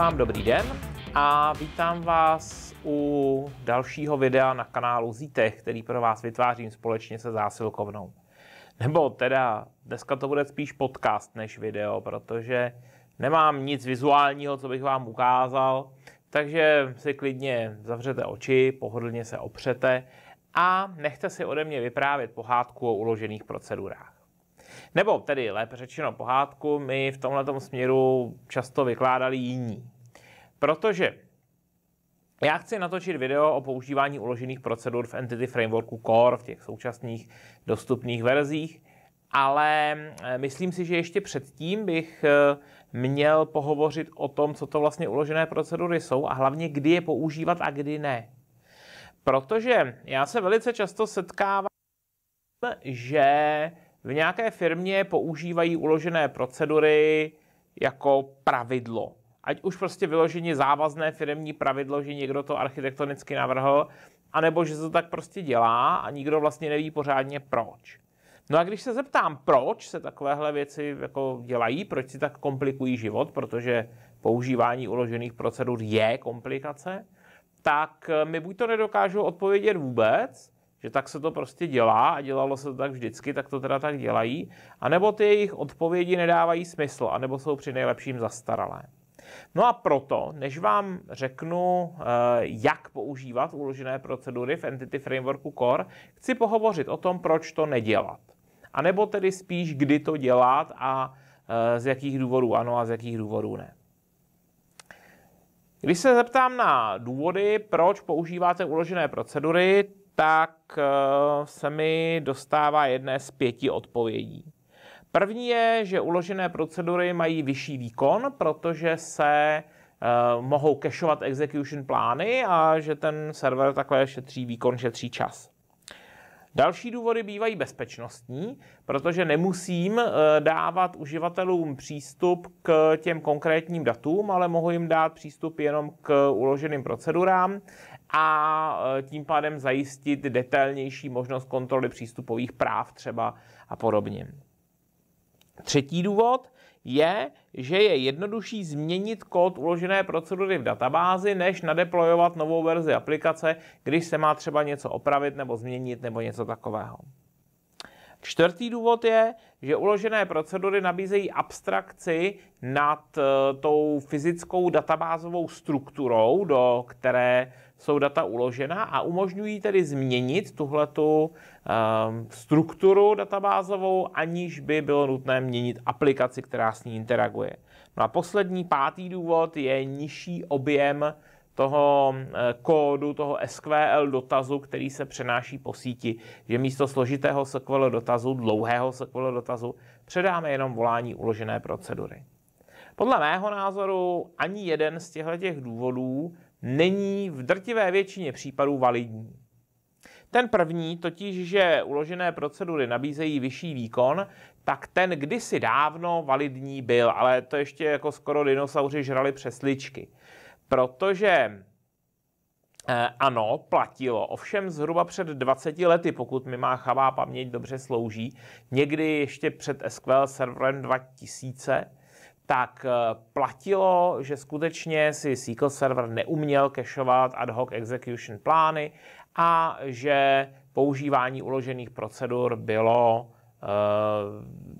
vám dobrý den a vítám vás u dalšího videa na kanálu Zítech, který pro vás vytvářím společně se zásilkovnou. Nebo teda dneska to bude spíš podcast než video, protože nemám nic vizuálního, co bych vám ukázal, takže si klidně zavřete oči, pohodlně se opřete a nechte si ode mě vyprávět pohádku o uložených procedurách. Nebo tedy lépe řečeno pohádku my v tomhle směru často vykládali jiní. Protože já chci natočit video o používání uložených procedur v Entity Frameworku Core, v těch současných dostupných verzích, ale eh, myslím si, že ještě předtím bych eh, měl pohovořit o tom, co to vlastně uložené procedury jsou a hlavně kdy je používat a kdy ne. Protože já se velice často setkávám, že v nějaké firmě používají uložené procedury jako pravidlo. Ať už prostě vyloženě závazné firmní pravidlo, že někdo to architektonicky navrhl, anebo že se to tak prostě dělá a nikdo vlastně neví pořádně proč. No a když se zeptám, proč se takovéhle věci jako dělají, proč si tak komplikují život, protože používání uložených procedur je komplikace, tak eh, mi buď to nedokážou odpovědět vůbec, že tak se to prostě dělá a dělalo se to tak vždycky, tak to teda tak dělají, anebo ty jejich odpovědi nedávají smysl, anebo jsou při nejlepším zastaralé. No a proto, než vám řeknu, eh, jak používat uložené procedury v Entity Frameworku Core, chci pohovořit o tom, proč to nedělat. A nebo tedy spíš, kdy to dělat a eh, z jakých důvodů ano a z jakých důvodů ne. Když se zeptám na důvody, proč používáte uložené procedury, tak eh, se mi dostává jedné z pěti odpovědí. První je, že uložené procedury mají vyšší výkon, protože se uh, mohou kešovat execution plány a že ten server takhle šetří výkon, šetří čas. Další důvody bývají bezpečnostní, protože nemusím uh, dávat uživatelům přístup k těm konkrétním datům, ale mohu jim dát přístup jenom k uloženým procedurám a e, tím pádem zajistit detailnější možnost kontroly přístupových práv třeba a podobně. Třetí důvod je, že je jednodušší změnit kód uložené procedury v databázi, než nadeployovat novou verzi aplikace, když se má třeba něco opravit nebo změnit nebo něco takového. Čtvrtý důvod je, že uložené procedury nabízejí abstrakci nad e, tou fyzickou databázovou strukturou, do které jsou data uložena a umožňují tedy změnit tuhletu e, strukturu databázovou, aniž by bylo nutné měnit aplikaci, která s ní interaguje. No a poslední, pátý důvod je nižší objem toho eh, kódu, toho SQL dotazu, který se přenáší po síti. Že místo složitého SQL dotazu, dlouhého SQL dotazu, předáme jenom volání uložené procedury. Podle mého názoru ani jeden z těchto těch důvodů není v drtivé většině případů validní. Ten první, totiž, že uložené procedury nabízejí vyšší výkon, tak ten kdysi dávno validní byl, ale to ještě jako skoro dinosauři žrali přesličky protože eh, ano, platilo. Ovšem zhruba před 20 lety, pokud mi má chavá paměť dobře slouží, někdy ještě před SQL serverem 2000, tak eh, platilo, že skutečně si SQL server neuměl kešovat ad hoc execution plány a že používání uložených procedur bylo eh,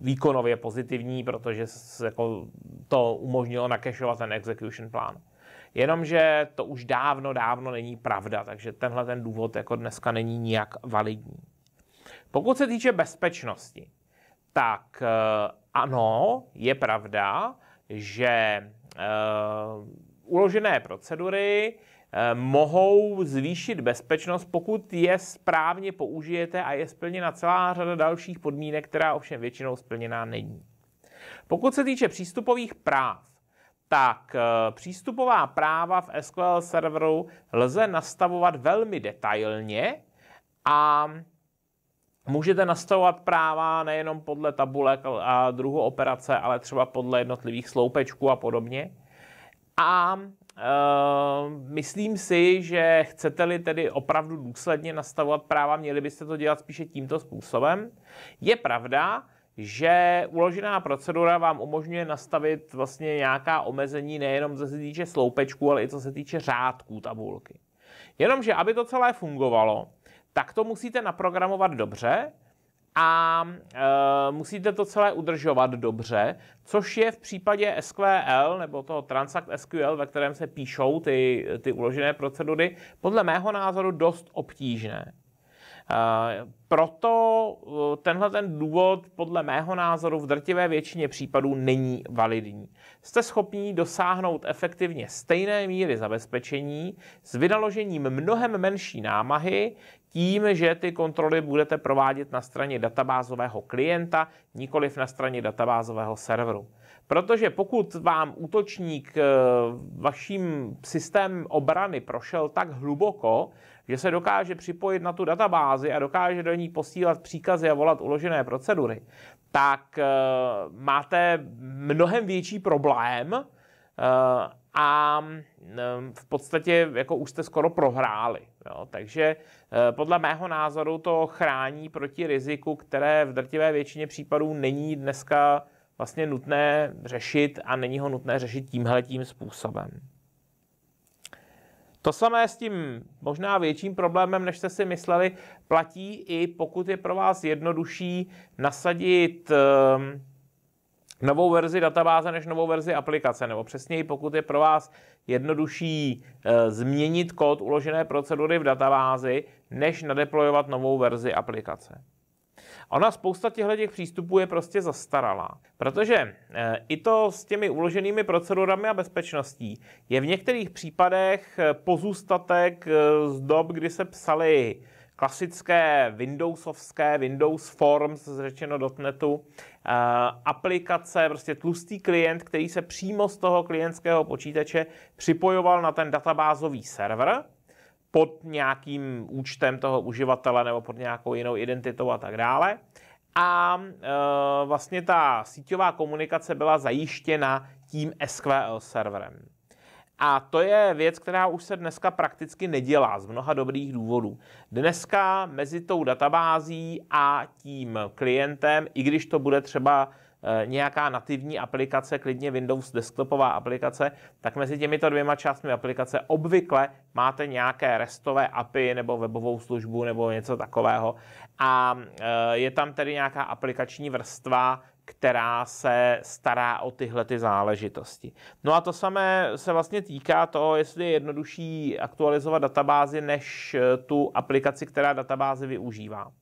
výkonově pozitivní, protože jako to umožnilo nakešovat ten execution plán. Jenomže to už dávno, dávno není pravda, takže tenhle ten důvod jako dneska není nijak validní. Pokud se týče bezpečnosti, tak eh, ano, je pravda, že eh, uložené procedury eh, mohou zvýšit bezpečnost, pokud je správně použijete a je splněna celá řada dalších podmínek, která ovšem většinou splněná není. Pokud se týče přístupových práv, tak eh, přístupová práva v SQL serveru lze nastavovat velmi detailně a můžete nastavovat práva nejenom podle tabulek a druhu operace, ale třeba podle jednotlivých sloupečků a podobně. A eh, myslím si, že chcete-li tedy opravdu důsledně nastavovat práva, měli byste to dělat spíše tímto způsobem. Je pravda, že uložená procedura vám umožňuje nastavit vlastně nějaká omezení nejenom co se týče sloupečků, ale i co se týče řádků tabulky. Jenomže, aby to celé fungovalo, tak to musíte naprogramovat dobře a e, musíte to celé udržovat dobře, což je v případě SQL nebo toho Transact SQL, ve kterém se píšou ty, ty uložené procedury, podle mého názoru dost obtížné. Eh, proto eh, tenhle ten důvod podle mého názoru v drtivé většině případů není validní. Jste schopni dosáhnout efektivně stejné míry zabezpečení s vynaložením mnohem menší námahy, tím, že ty kontroly budete provádět na straně databázového klienta, nikoliv na straně databázového serveru. Protože pokud vám útočník eh, vaším systémem obrany prošel tak hluboko, že se dokáže připojit na tu databázi a dokáže do ní posílat příkazy a volat uložené procedury, tak eh, máte mnohem větší problém eh, a eh, v podstatě jako už jste skoro prohráli. Jo. Takže podle mého názoru to chrání proti riziku, které v drtivé většině případů není dneska vlastně nutné řešit a není ho nutné řešit tímhletím způsobem. To samé s tím možná větším problémem, než jste si mysleli, platí i pokud je pro vás jednodušší nasadit ehm, novou verzi databáze než novou verzi aplikace, nebo přesněji, pokud je pro vás jednodušší eh, změnit kód uložené procedury v databázi, než nadeployovat novou verzi aplikace. Ona spousta těchto těch přístupů je prostě zastarala, protože eh, i to s těmi uloženými procedurami a bezpečností je v některých případech eh, pozůstatek eh, z dob, kdy se psaly klasické Windowsovské, Windows Forms, řečeno dotnetu aplikace, prostě tlustý klient, který se přímo z toho klientského počítače připojoval na ten databázový server pod nějakým účtem toho uživatele nebo pod nějakou jinou identitou a tak dále. A e, vlastně ta síťová komunikace byla zajištěna tím SQL serverem. A to je věc, která už se dneska prakticky nedělá z mnoha dobrých důvodů. Dneska mezi tou databází a tím klientem, i když to bude třeba Eh, nějaká nativní aplikace, klidně Windows desktopová aplikace, tak mezi těmito dvěma částmi aplikace obvykle máte nějaké restové API nebo webovou službu nebo něco takového. A eh, je tam tedy nějaká aplikační vrstva, která se stará o tyhle ty záležitosti. No a to samé se vlastně týká toho, jestli je jednodušší aktualizovat databázi, než eh, tu aplikaci, která databázi využívá.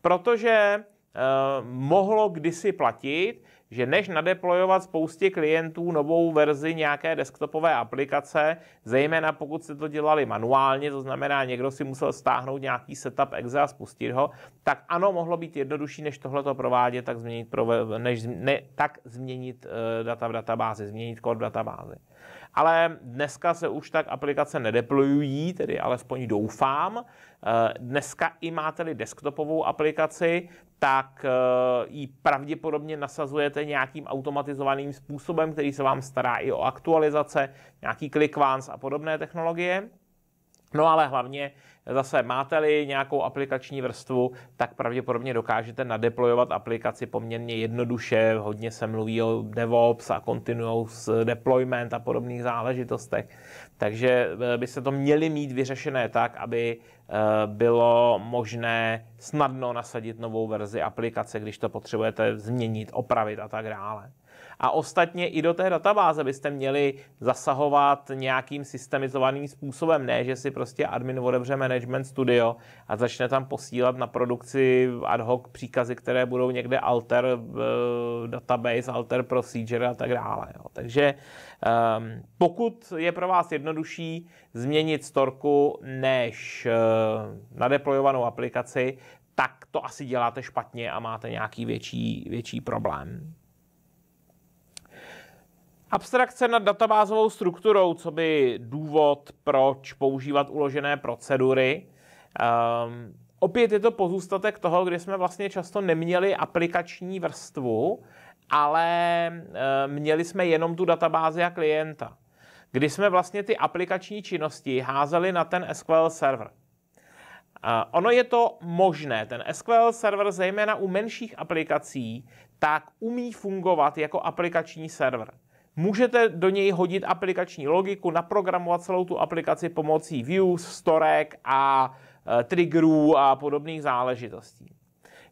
Protože Eh, mohlo kdysi platit, že než nadeployovat spoustě klientů novou verzi nějaké desktopové aplikace, zejména pokud se to dělali manuálně, to znamená, někdo si musel stáhnout nějaký setup exe a spustit ho, tak ano, mohlo být jednodušší, než to provádět, tak změnit, než, ne, tak změnit eh, data v databázi, změnit kód v databázi. Ale dneska se už tak aplikace nedeployují, tedy alespoň doufám. Eh, dneska i máte-li desktopovou aplikaci, tak eh, ji pravděpodobně nasazujete nějakým automatizovaným způsobem, který se vám stará i o aktualizace, nějaký ClickVance a podobné technologie. No ale hlavně eh, zase máte-li nějakou aplikační vrstvu, tak pravděpodobně dokážete nadeployovat aplikaci poměrně jednoduše. Hodně se mluví o DevOps a continuous eh, deployment a podobných záležitostech. Takže eh, by se to měli mít vyřešené tak, aby eh, bylo možné snadno nasadit novou verzi aplikace, když to potřebujete změnit, opravit a tak dále. A ostatně i do té databáze byste měli zasahovat nějakým systemizovaným způsobem, ne, že si prostě admin odebře management studio a začne tam posílat na produkci ad hoc příkazy, které budou někde alter eh, database, alter procedure a tak dále. Jo. Takže um, pokud je pro vás jednodušší změnit storku než uh, eh, nadeployovanou aplikaci, tak to asi děláte špatně a máte nějaký větší, větší problém. Abstrakce nad databázovou strukturou, co by důvod, proč používat uložené procedury. Um, opět je to pozůstatek toho, kdy jsme vlastně často neměli aplikační vrstvu, ale um, měli jsme jenom tu databázi a klienta. Kdy jsme vlastně ty aplikační činnosti házeli na ten SQL server. Uh, ono je to možné. Ten SQL server, zejména u menších aplikací, tak umí fungovat jako aplikační server. Můžete do něj hodit aplikační logiku, naprogramovat celou tu aplikaci pomocí views, storek a e, triggerů a podobných záležitostí.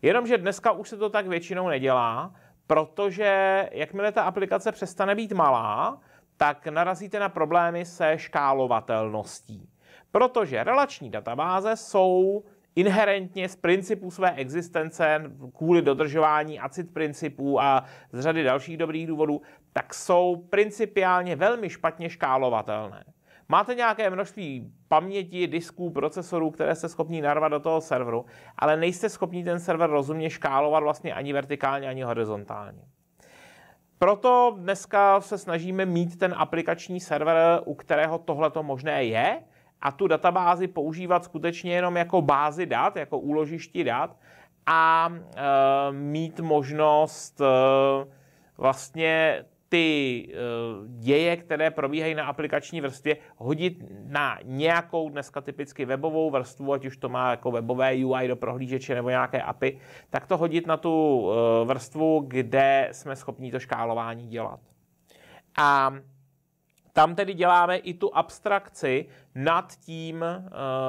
Jenomže dneska už se to tak většinou nedělá, protože jakmile ta aplikace přestane být malá, tak narazíte na problémy se škálovatelností. Protože relační databáze jsou inherentně z principu své existence kvůli dodržování acid principů a z řady dalších dobrých důvodů, tak jsou principiálně velmi špatně škálovatelné. Máte nějaké množství paměti, disků, procesorů, které jste schopni narvat do toho serveru, ale nejste schopni ten server rozumně škálovat vlastně ani vertikálně, ani horizontálně. Proto dneska se snažíme mít ten aplikační server, u kterého tohle to možné je, a tu databázi používat skutečně jenom jako bázi dat, jako úložišti dat a e, mít možnost e, vlastně ty e, děje, které probíhají na aplikační vrstvě, hodit na nějakou dneska typicky webovou vrstvu, ať už to má jako webové UI do prohlížeče nebo nějaké API, tak to hodit na tu e, vrstvu, kde jsme schopni to škálování dělat. A tam tedy děláme i tu abstrakci nad tím eh,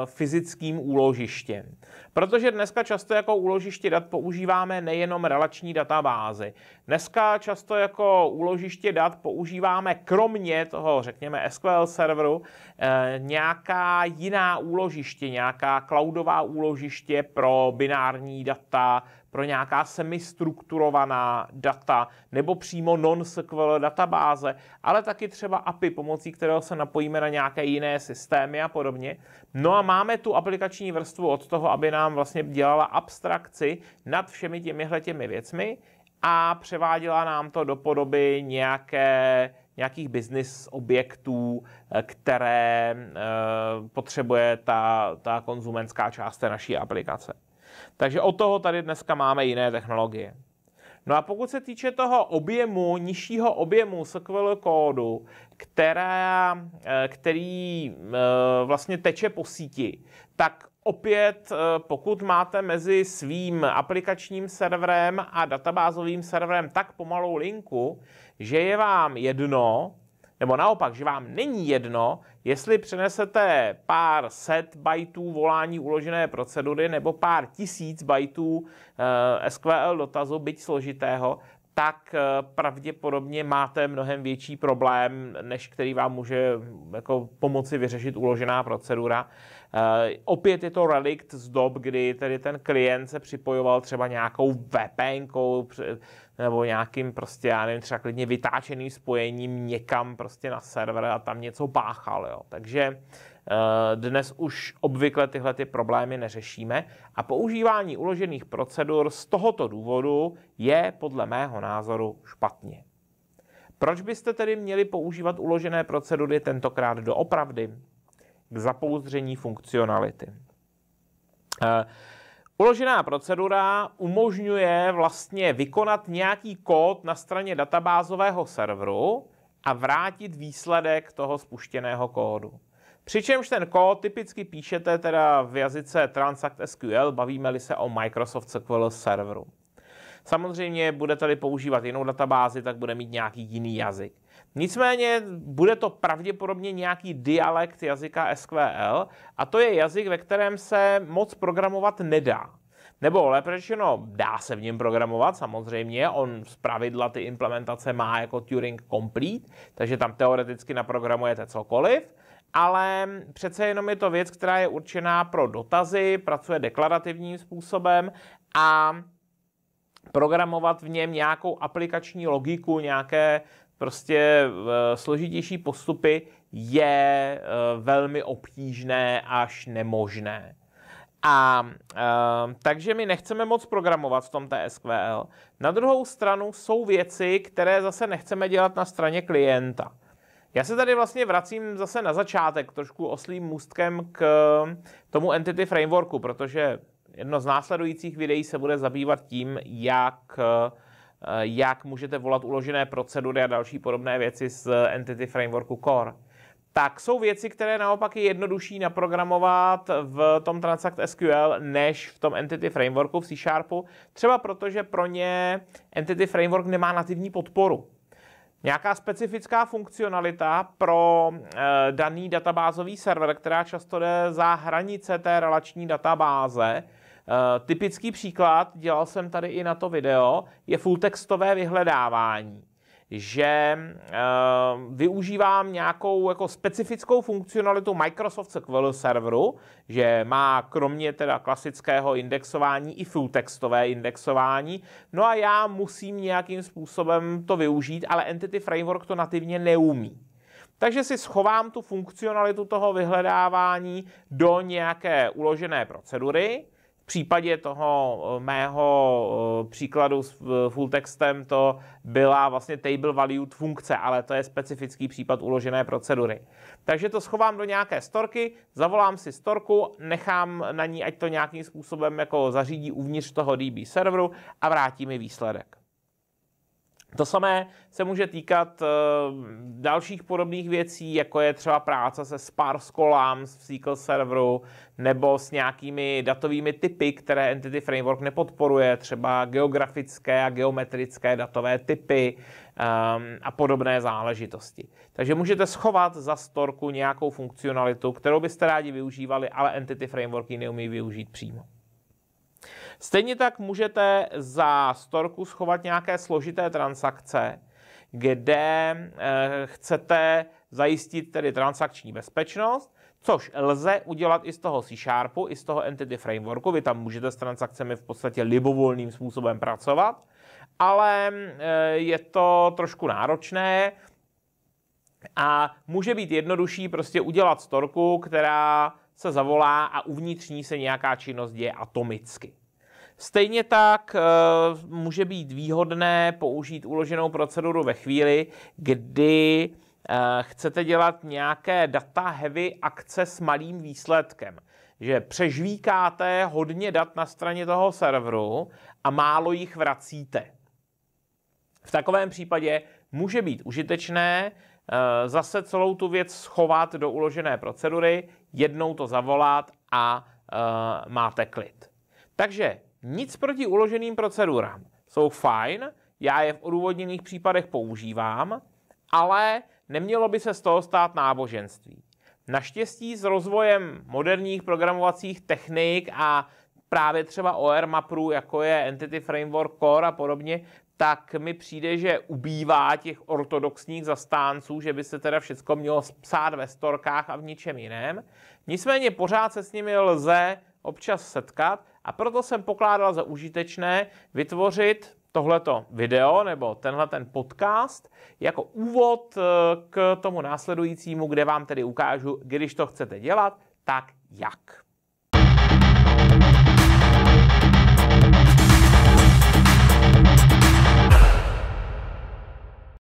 fyzickým úložištěm. Protože dneska často jako úložiště dat používáme nejenom relační databázy. Dneska často jako úložiště dat používáme kromě toho, řekněme, SQL serveru, eh, nějaká jiná úložiště, nějaká cloudová úložiště pro binární data, pro nějaká semistrukturovaná data nebo přímo non-SQL databáze, ale taky třeba API, pomocí kterého se napojíme na nějaké jiné systémy systémy a podobně. No a máme tu aplikační vrstvu od toho, aby nám vlastně dělala abstrakci nad všemi těmihle těmi věcmi a převáděla nám to do podoby nějaké nějakých business objektů, eh, které e, potřebuje ta, ta konzumenská část té naší aplikace. Takže od toho tady dneska máme jiné technologie. No a pokud se týče toho objemu, nižšího objemu SQL kódu, která, eh, který eh, vlastně teče po síti, tak opět, eh, pokud máte mezi svým aplikačním serverem a databázovým serverem tak pomalou linku, že je vám jedno, nebo naopak, že vám není jedno, jestli přenesete pár set bajtů volání uložené procedury nebo pár tisíc bajtů eh, SQL dotazu, byť složitého, tak eh, pravděpodobně máte mnohem větší problém, než který vám může jako pomoci vyřešit uložená procedura. Eh, opět je to relikt z dob, kdy tedy ten klient se připojoval třeba nějakou VPNkou, nebo nějakým prostě, já nevím, třeba klidně vytáčeným spojením někam prostě na server a tam něco páchal, jo. Takže eh, dnes už obvykle tyhle ty problémy neřešíme a používání uložených procedur z tohoto důvodu je podle mého názoru špatně. Proč byste tedy měli používat uložené procedury tentokrát doopravdy? K zapouzření funkcionality. Eh, Uložená procedura umožňuje vlastně vykonat nějaký kód na straně databázového serveru a vrátit výsledek toho spuštěného kódu. Přičemž ten kód typicky píšete teda v jazyce Transact SQL, bavíme-li se o Microsoft SQL serveru. Samozřejmě bude tady používat jinou databázi, tak bude mít nějaký jiný jazyk. Nicméně bude to pravděpodobně nějaký dialekt jazyka SQL a to je jazyk, ve kterém se moc programovat nedá. Nebo lépe řečeno, dá se v něm programovat samozřejmě, on z pravidla ty implementace má jako Turing Complete, takže tam teoreticky naprogramujete cokoliv, ale přece jenom je to věc, která je určená pro dotazy, pracuje deklarativním způsobem a programovat v něm nějakou aplikační logiku, nějaké prostě eh, složitější postupy je eh, velmi obtížné až nemožné. A e, takže my nechceme moc programovat v tom TSQL. Na druhou stranu jsou věci, které zase nechceme dělat na straně klienta. Já se tady vlastně vracím zase na začátek, trošku oslým můstkem k tomu Entity Frameworku, protože Jedno z následujících videí se bude zabývat tím, jak, eh, jak můžete volat uložené procedury a další podobné věci z Entity Frameworku Core. Tak jsou věci, které naopak je jednodušší naprogramovat v tom Transact SQL než v tom Entity Frameworku v C Sharpu, třeba protože pro ně Entity Framework nemá nativní podporu nějaká specifická funkcionalita pro e, daný databázový server, která často jde za hranice té relační databáze, Eh, typický příklad, dělal jsem tady i na to video, je fulltextové vyhledávání že e, využívám nějakou jako specifickou funkcionalitu Microsoft SQL serveru, že má kromě teda klasického indexování i fulltextové indexování. No a já musím nějakým způsobem to využít, ale Entity Framework to nativně neumí. Takže si schovám tu funkcionalitu toho vyhledávání do nějaké uložené procedury případě toho eh, mého eh, příkladu s eh, full textem to byla vlastně table valued funkce, ale to je specifický případ uložené procedury. Takže to schovám do nějaké storky, zavolám si storku, nechám na ní, ať to nějakým způsobem jako zařídí uvnitř toho DB serveru a vrátí mi výsledek. To samé se může týkat uh, dalších podobných věcí, jako je třeba práce se sparse columns v SQL serveru nebo s nějakými datovými typy, které Entity Framework nepodporuje, třeba geografické a geometrické datové typy um, a podobné záležitosti. Takže můžete schovat za storku nějakou funkcionalitu, kterou byste rádi využívali, ale Entity Framework ji neumí využít přímo. Stejně tak můžete za storku schovat nějaké složité transakce, kde eh, chcete zajistit tedy transakční bezpečnost, což lze udělat i z toho C Sharpu, i z toho Entity Frameworku. Vy tam můžete s transakcemi v podstatě libovolným způsobem pracovat, ale eh, je to trošku náročné a může být jednodušší prostě udělat storku, která se zavolá a uvnitř ní se nějaká činnost děje atomicky. Stejně tak eh, může být výhodné použít uloženou proceduru ve chvíli, kdy eh, chcete dělat nějaké data heavy akce s malým výsledkem. Že přežvíkáte hodně dat na straně toho serveru a málo jich vracíte. V takovém případě může být užitečné eh, zase celou tu věc schovat do uložené procedury, jednou to zavolat a máte klid. Takže nic proti uloženým procedurám. Jsou fajn, já je v odůvodněných případech používám, ale nemělo by se z toho stát náboženství. Naštěstí s rozvojem moderních programovacích technik a právě třeba OR mapů, jako je Entity Framework Core a podobně, tak mi přijde, že ubývá těch ortodoxních zastánců, že by se teda všechno mělo psát ve storkách a v ničem jiném. Nicméně pořád se s nimi lze občas setkat a proto jsem pokládal za užitečné vytvořit tohleto video nebo tenhle ten podcast jako úvod eh, k tomu následujícímu, kde vám tedy ukážu, když to chcete dělat, tak jak.